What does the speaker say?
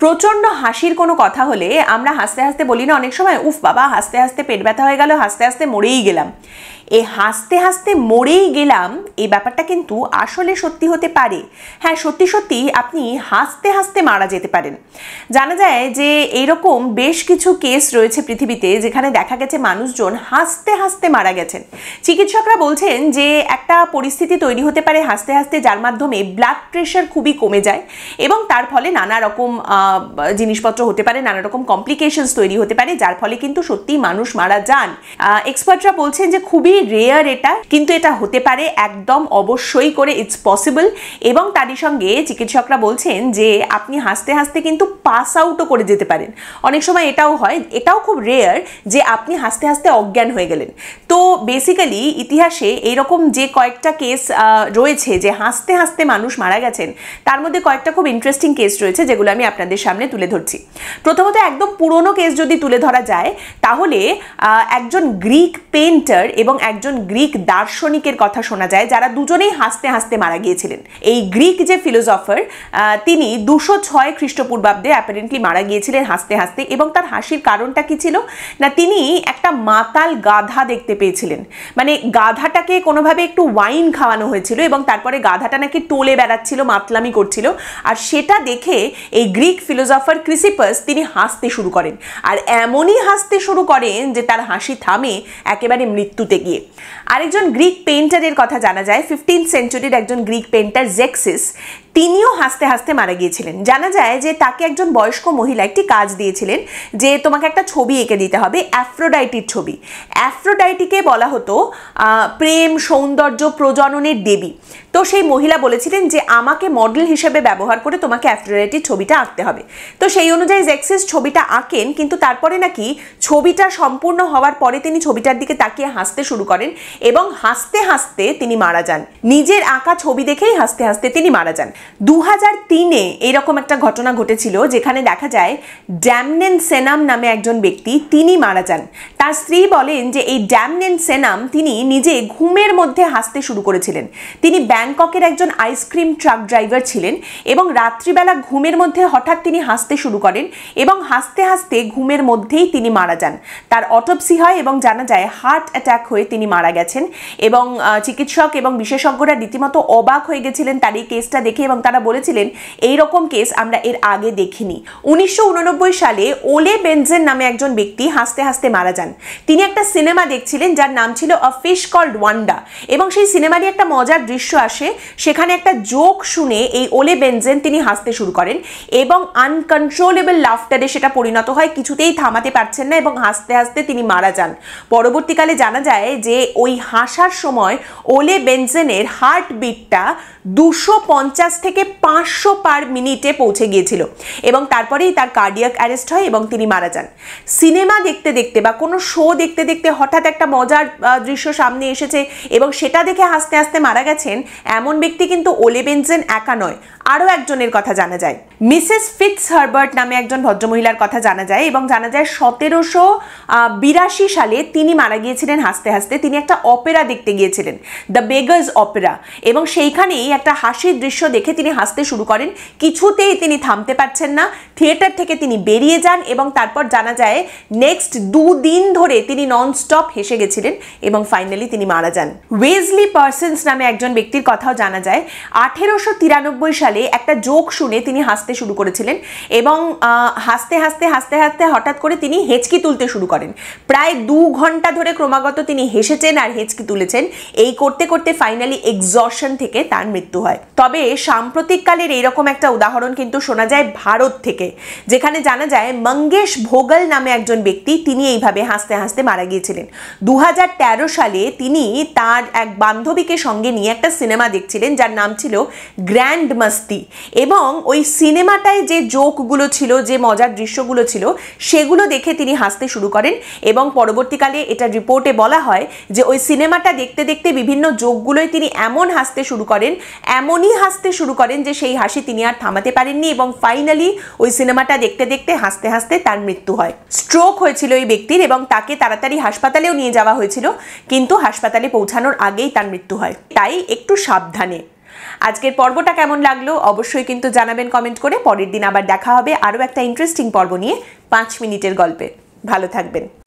প্রচণ্ড হাসির কোনো কথা হলে আমরা হাসতে হাসতে বলি না অনেক সময় উফ বাবা হাসতে হাসতে পেট ব্যথা হয়ে গেল হাসতে হাসতে মরেই গেলাম এ হাসতে হাসতে মরেই গেলাম এই ব্যাপারটা কিন্তু আসলে সত্যি হতে পারে হ্যাঁ সত্যি সত্যি আপনি হাসতে হাসতে মারা যেতে পারেন জানা যায় যে এইরকম বেশ কিছু কেস রয়েছে পৃথিবীতে যেখানে দেখা গেছে মানুষজন হাসতে হাসতে মারা গেছেন চিকিৎসকরা বলছেন যে একটা পরিস্থিতি তৈরি হতে পারে হাসতে হাসতে যার মাধ্যমে ব্লাড প্রেশার খুবই কমে যায় এবং তার ফলে নানা রকম জিনিসপত্র হতে পারে নানা রকম কমপ্লিকেশনস তৈরি হতে পারে যার ফলে কিন্তু সত্যি মানুষ মারা যান এক্সপার্টরা বলছেন যে খুবই রেয়ার এটা কিন্তু এটা হতে পারে একদম অবশ্যই করে ইটস পসিবল এবং তারই সঙ্গে চিকিৎসকরা বলছেন যে আপনি হাসতে হাসতে কিন্তু পাস আউটও করে যেতে পারেন অনেক সময় এটাও হয় এটাও খুব রেয়ার যে আপনি হাসতে হাসতে অজ্ঞান হয়ে গেলেন তো বেসিক্যালি ইতিহাসে এইরকম যে কয়েকটা কেস রয়েছে যে হাসতে হাসতে মানুষ মারা গেছেন তার মধ্যে কয়েকটা খুব ইন্টারেস্টিং কেস রয়েছে যেগুলো আমি আপনাদের আপনাদের সামনে তুলে ধরছি প্রথমত একদম পুরনো কেস যদি তুলে ধরা যায় তাহলে একজন গ্রিক পেন্টার এবং একজন গ্রিক দার্শনিকের কথা শোনা যায় যারা দুজনেই হাসতে হাসতে মারা গিয়েছিলেন এই গ্রিক যে ফিলোজফার তিনি দুশো ছয় খ্রিস্টপূর্বাব্দে অ্যাপারেন্টলি মারা গিয়েছিলেন হাসতে হাসতে এবং তার হাসির কারণটা কি ছিল না তিনি একটা মাতাল গাধা দেখতে পেয়েছিলেন মানে গাধাটাকে কোনোভাবে একটু ওয়াইন খাওয়ানো হয়েছিল এবং তারপরে গাধাটা নাকি টোলে বেড়াচ্ছিল মাতলামি করছিল আর সেটা দেখে এই গ্রিক ফিলোজফার ক্রিসিপাস তিনি হাসতে শুরু করেন আর এমনই হাসতে শুরু করেন যে তার হাসি থামে একেবারে মৃত্যুতে গিয়ে আরেকজন গ্রিক পেন্টারের কথা জানা যায় ফিফটিন সেঞ্চুরির একজন গ্রিক পেন্টার জেক্সিস তিনিও হাসতে হাসতে মারা গিয়েছিলেন জানা যায় যে তাকে একজন বয়স্ক মহিলা একটি কাজ দিয়েছিলেন যে তোমাকে একটা ছবি এঁকে দিতে হবে অ্যাফ্রোডাইটির ছবি অ্যাফ্রোডাইটিকে বলা হতো প্রেম সৌন্দর্য প্রজননের দেবী তো সেই মহিলা বলেছিলেন যে আমাকে মডেল হিসেবে ব্যবহার করে তোমাকে অ্যাফ্রোডাইটির ছবিটা আঁকতে হবে তো সেই অনুযায়ী জ্যাক্সিস ছবিটা আঁকেন কিন্তু তারপরে নাকি ছবিটা সম্পূর্ণ হওয়ার পরে তিনি ছবিটার দিকে তাকিয়ে হাসতে শুরু করেন এবং হাসতে হাসতে তিনি মারা যান নিজের আঁকা ছবি দেখেই হাসতে হাসতে তিনি মারা যান দু হাজার তিনে এইরকম একটা ঘটনা ঘটেছিল যেখানে দেখা যায় ড্যামনেন সেনাম নামে একজন ব্যক্তি তিনি মারা যান তার স্ত্রী বলেন যে এই ড্যামনেন সেনাম তিনি নিজে ঘুমের মধ্যে হাসতে শুরু করেছিলেন তিনি ব্যাং ব্যাংককের একজন আইসক্রিম ট্রাক ড্রাইভার ছিলেন এবং রাত্রিবেলা ঘুমের মধ্যে হঠাৎ তিনি হাসতে শুরু করেন এবং হাসতে হাসতে ঘুমের মধ্যেই তিনি মারা যান তার অটোপসি হয় এবং জানা যায় হার্ট অ্যাটাক হয়ে তিনি মারা গেছেন এবং চিকিৎসক এবং বিশেষজ্ঞরা রীতিমতো অবাক হয়ে গেছিলেন তার এই কেসটা দেখে এবং তারা বলেছিলেন এই রকম কেস আমরা এর আগে দেখিনি উনিশশো সালে ওলে বেনজেন নামে একজন ব্যক্তি হাসতে হাসতে মারা যান তিনি একটা সিনেমা দেখছিলেন যার নাম ছিল অ ফিশ কল্ড ওয়ান্ডা এবং সেই সিনেমারই একটা মজার দৃশ্য আসে আসে সেখানে একটা জোক শুনে এই ওলে বেনজেন তিনি হাসতে শুরু করেন এবং আনকন্ট্রোলেবল লাফটারে সেটা পরিণত হয় কিছুতেই থামাতে পারছেন না এবং হাসতে হাসতে তিনি মারা যান পরবর্তীকালে জানা যায় যে ওই হাসার সময় ওলে বেনজেনের হার্টবিটটা দুশো পঞ্চাশ থেকে পাঁচশো পার মিনিটে পৌঁছে গিয়েছিল এবং তারপরেই তার কার্ডিয়াক অ্যারেস্ট হয় এবং তিনি মারা যান সিনেমা দেখতে দেখতে বা কোনো শো দেখতে দেখতে হঠাৎ একটা মজার দৃশ্য সামনে এসেছে এবং সেটা দেখে হাসতে হাসতে মারা গেছেন এমন ব্যক্তি কিন্তু ওলিবেনজেন একা নয় আরও একজনের কথা জানা যায় মিসেস ফিটস হার্বার্ট নামে একজন ভদ্রমহিলার কথা জানা যায় এবং জানা যায় সতেরোশো বিরাশি সালে তিনি মারা গিয়েছিলেন হাসতে হাসতে তিনি একটা অপেরা দেখতে গিয়েছিলেন দ্য বেগার্স অপেরা এবং সেইখানেই একটা হাসির দৃশ্য দেখে তিনি হাসতে শুরু করেন কিছুতেই তিনি থামতে পারছেন না থিয়েটার থেকে তিনি বেরিয়ে যান এবং তারপর জানা যায় নেক্সট দুদিন ধরে তিনি নন স্টপ হেসে গেছিলেন এবং ফাইনালি তিনি মারা যান ওয়েজলি পার্সেন্স নামে একজন ব্যক্তির কথাও জানা যায় আঠেরোশো তিরানব্বই সালে একটা জোক শুনে তিনি হাসতে শুরু করেছিলেন এবং হাসতে হাসতে হাসতে হাসতে হঠাৎ করে তিনি হেঁচকি তুলতে শুরু করেন প্রায় দু ঘন্টা ধরে ক্রমাগত তিনি হেসেছেন আর হেঁচকি তুলেছেন এই করতে করতে ফাইনালি এক্সর্শন থেকে তার মৃত্যু হয় তবে সাম্প্রতিককালের এইরকম একটা উদাহরণ কিন্তু শোনা যায় ভারত থেকে যেখানে জানা যায় মঙ্গেশ ভোগল নামে একজন ব্যক্তি তিনি এইভাবে হাসতে হাসতে মারা গিয়েছিলেন দু সালে তিনি তার এক বান্ধবীকে সঙ্গে নিয়ে একটা সিনেমা সিনেমা দেখছিলেন যার নাম ছিল গ্র্যান্ড মাস্তি এবং ওই সিনেমাটায় যে জোকগুলো ছিল যে মজার দৃশ্যগুলো ছিল সেগুলো দেখে তিনি হাসতে শুরু করেন এবং পরবর্তীকালে এটা রিপোর্টে বলা হয় যে ওই সিনেমাটা দেখতে দেখতে বিভিন্ন জোকগুলোই তিনি এমন হাসতে শুরু করেন এমনই হাসতে শুরু করেন যে সেই হাসি তিনি আর থামাতে পারেননি এবং ফাইনালি ওই সিনেমাটা দেখতে দেখতে হাসতে হাসতে তার মৃত্যু হয় স্ট্রোক হয়েছিল ওই ব্যক্তির এবং তাকে তাড়াতাড়ি হাসপাতালেও নিয়ে যাওয়া হয়েছিল কিন্তু হাসপাতালে পৌঁছানোর আগেই তার মৃত্যু হয় তাই একটু সাবধানে আজকের পর্বটা কেমন লাগলো অবশ্যই কিন্তু জানাবেন কমেন্ট করে পরের দিন আবার দেখা হবে আরও একটা ইন্টারেস্টিং পর্ব নিয়ে পাঁচ মিনিটের গল্পে ভালো থাকবেন